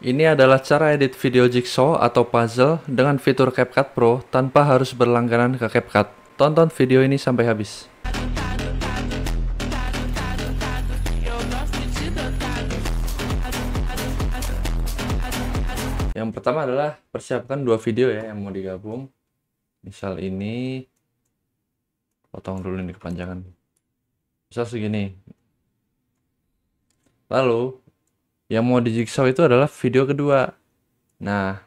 Ini adalah cara edit video jigsaw atau puzzle dengan fitur CapCut Pro tanpa harus berlangganan ke CapCut. Tonton video ini sampai habis. Yang pertama adalah persiapkan dua video ya yang mau digabung. Misal ini, potong dulu ini kepanjangan. Misal segini. Lalu yang mau di jigsaw itu adalah video kedua. Nah,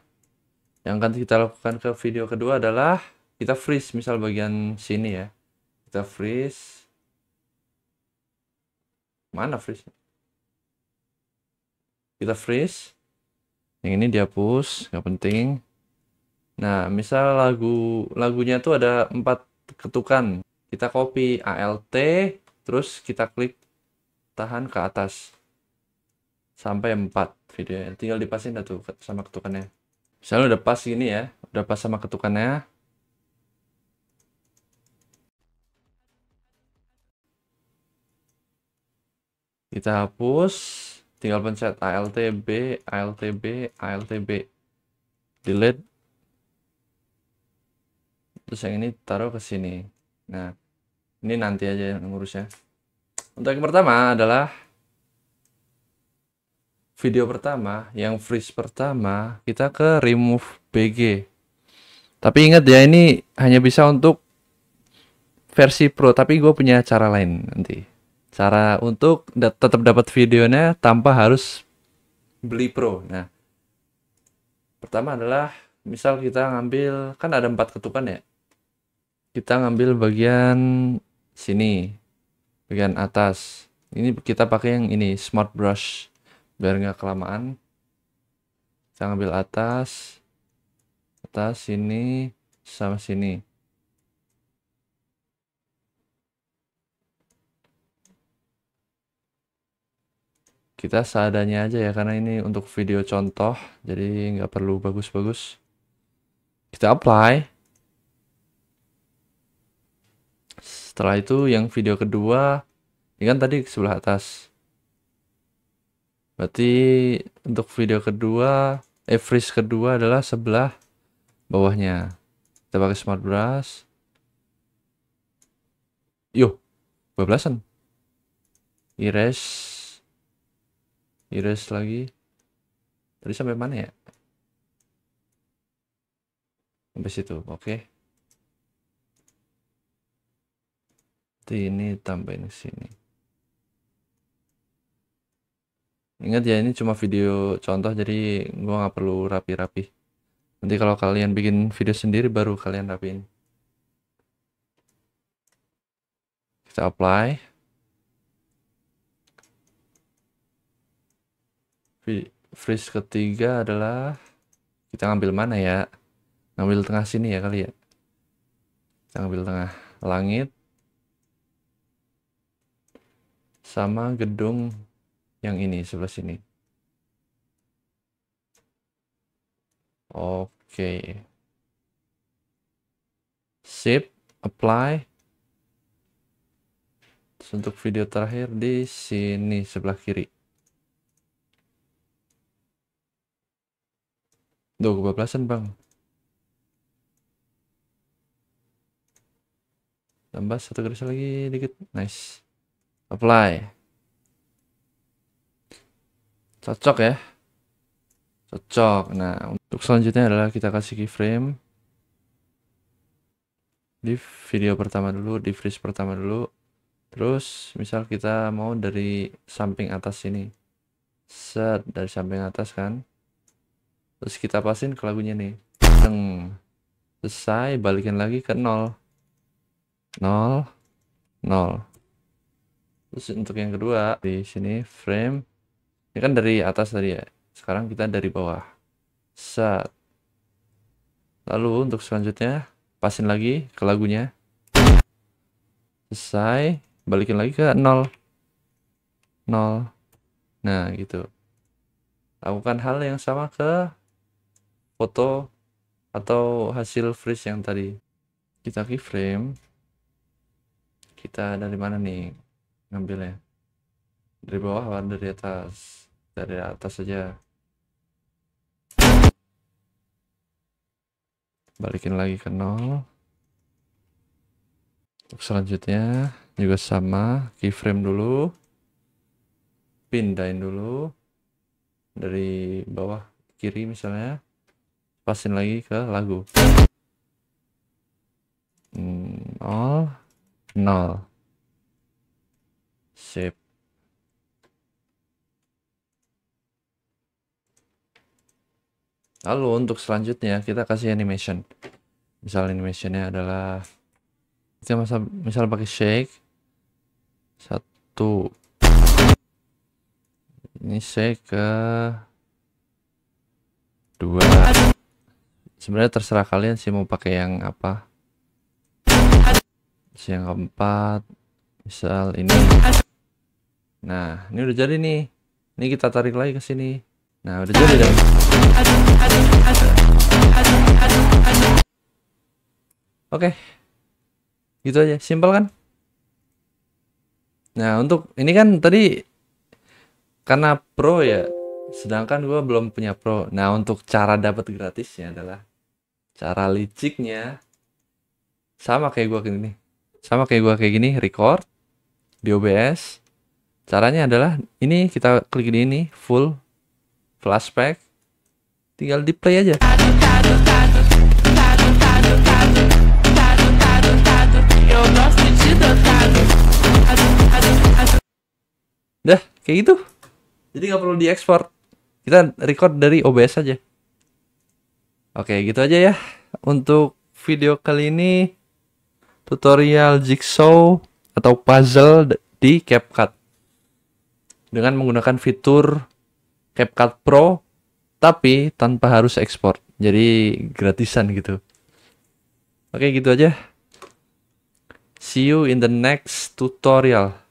yang akan kita lakukan ke video kedua adalah kita freeze misal bagian sini ya. Kita freeze. Mana freeze? Kita freeze. Yang ini dihapus, nggak penting. Nah, misal lagu lagunya itu ada empat ketukan. Kita copy ALT, terus kita klik tahan ke atas sampai 4 video ya. tinggal dipasin dah tuh sama ketukannya misalnya udah pas ini ya udah pas sama ketukannya kita hapus tinggal pencet ALTB ALTB ALTB delete terus yang ini taruh ke sini nah ini nanti aja yang ngurusnya untuk yang pertama adalah video pertama, yang freeze pertama, kita ke remove BG. Tapi ingat ya ini hanya bisa untuk versi Pro, tapi gue punya cara lain nanti. Cara untuk tetap dapat videonya tanpa harus beli Pro. Nah, pertama adalah misal kita ngambil kan ada empat ketukan ya. Kita ngambil bagian sini, bagian atas. Ini kita pakai yang ini smart brush biar nggak kelamaan kita ambil atas atas sini sama sini kita seadanya aja ya karena ini untuk video contoh jadi nggak perlu bagus-bagus kita apply setelah itu yang video kedua ini kan tadi sebelah atas Berarti untuk video kedua, eh freeze kedua adalah sebelah bawahnya. Kita pakai smart brush. Yo, belasan. Erase. Erase lagi. Tadi sampai mana ya? Sampai situ, oke. Okay. Ini tambahin sini. Ingat ya ini cuma video contoh jadi gua nggak perlu rapi-rapi. Nanti kalau kalian bikin video sendiri baru kalian rapiin. Kita apply. Freeze ketiga adalah kita ngambil mana ya? Ngambil tengah sini ya kali ya. Kita ngambil tengah langit sama gedung yang ini sebelah sini oke okay. sip apply Terus untuk video terakhir di sini sebelah kiri Duh, kebablasan bang. Tambah satu garis lagi dikit. Nice. Apply cocok ya cocok nah untuk selanjutnya adalah kita kasih keyframe di video pertama dulu di freeze pertama dulu terus misal kita mau dari samping atas sini set dari samping atas kan terus kita pasin ke lagunya nih Deng. selesai balikin lagi ke nol nol nol terus untuk yang kedua di sini frame ini ya kan dari atas tadi ya sekarang kita dari bawah set lalu untuk selanjutnya pasin lagi ke lagunya selesai balikin lagi ke 0. 0. nah gitu lakukan hal yang sama ke foto atau hasil freeze yang tadi kita keyframe kita dari mana nih ngambilnya dari bawah lawan dari atas dari atas saja balikin lagi ke nol untuk selanjutnya juga sama keyframe dulu pindahin dulu dari bawah kiri misalnya pasin lagi ke lagu hmm, nol nol sip Lalu untuk selanjutnya kita kasih animation. Misal animationnya adalah kita masa misal pakai shake satu ini shake ke dua sebenarnya terserah kalian sih mau pakai yang apa si yang keempat misal ini nah ini udah jadi nih ini kita tarik lagi ke sini Nah, udah jadi dong. Oke. Okay. Gitu aja, simpel kan? Nah, untuk ini kan tadi karena pro ya, sedangkan gue belum punya pro. Nah, untuk cara dapat gratisnya adalah cara liciknya sama kayak gue kayak gini. Sama kayak gue kayak gini, record di OBS. Caranya adalah ini kita klik di ini full flashback tinggal di play aja dah kayak gitu jadi nggak perlu diekspor kita record dari OBS aja oke gitu aja ya untuk video kali ini tutorial jigsaw atau puzzle di CapCut dengan menggunakan fitur CapCut Pro tapi tanpa harus ekspor. Jadi gratisan gitu. Oke, gitu aja. See you in the next tutorial.